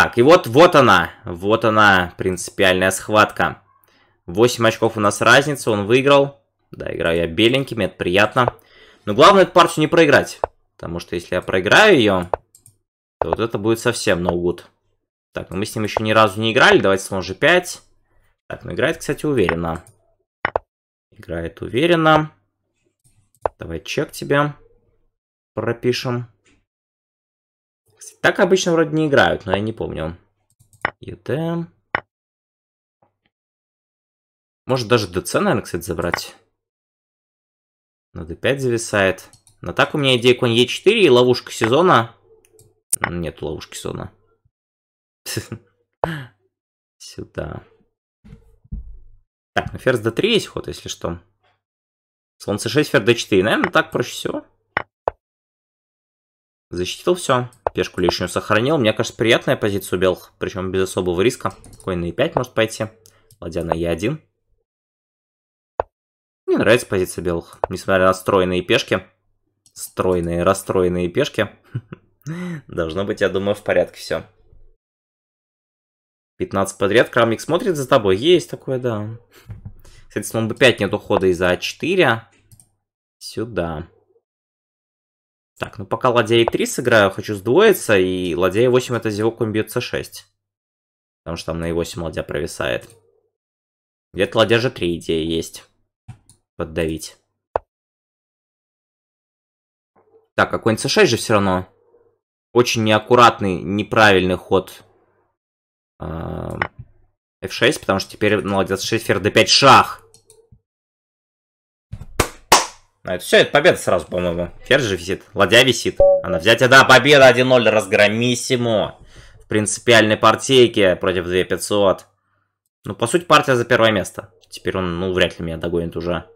Так, и вот, вот она. Вот она, принципиальная схватка. 8 очков у нас разница, он выиграл. Да, играю я беленькими, это приятно. Но главное эту партию не проиграть. Потому что если я проиграю ее, то вот это будет совсем no good. Так, ну мы с ним еще ни разу не играли. Давайте слон g5. Так, ну играет, кстати, уверенно. Играет уверенно. Давай чек тебе пропишем. Так обычно вроде не играют, но я не помню. ЮТ. Может даже ДЦ, наверное, кстати, забрать. На d5 зависает. Но так у меня идея конь e4 и ловушка сезона. Нет ловушки сезона. Сюда. Так, ну ферзь d3 есть ход, если что. Солнце 6 ферзь d4. Наверное, так проще всего. Защитил все. Пешку лишнюю сохранил. Мне кажется, приятная позиция у белых. Причем без особого риска. Конь на e5 может пойти. Ладья на e1. Мне нравится позиция белых. Несмотря на стройные пешки. Стройные, расстроенные пешки. Должно быть, я думаю, в порядке все. 15 подряд. Крамник смотрит за тобой. Есть такое, да. Кстати, слон b5 нет ухода из-за а4. Сюда. Так, ну пока ладья e3 сыграю, хочу сдвоиться, и ладья e8 это зевоком бьет c6. Потому что там на e8 ладья провисает. Где-то ладья g3 идея есть. Поддавить. Так, а конь c6 же все равно. Очень неаккуратный, неправильный ход f6, а, потому что теперь на ладья c6 фер d5 шах. А это все, это победа сразу, по-моему. Ферзь же висит, ладья висит. Она взятие, да, победа 1-0, разгромиссимо. В принципиальной партийке против 2500. Ну, по сути, партия за первое место. Теперь он, ну, вряд ли меня догонит уже.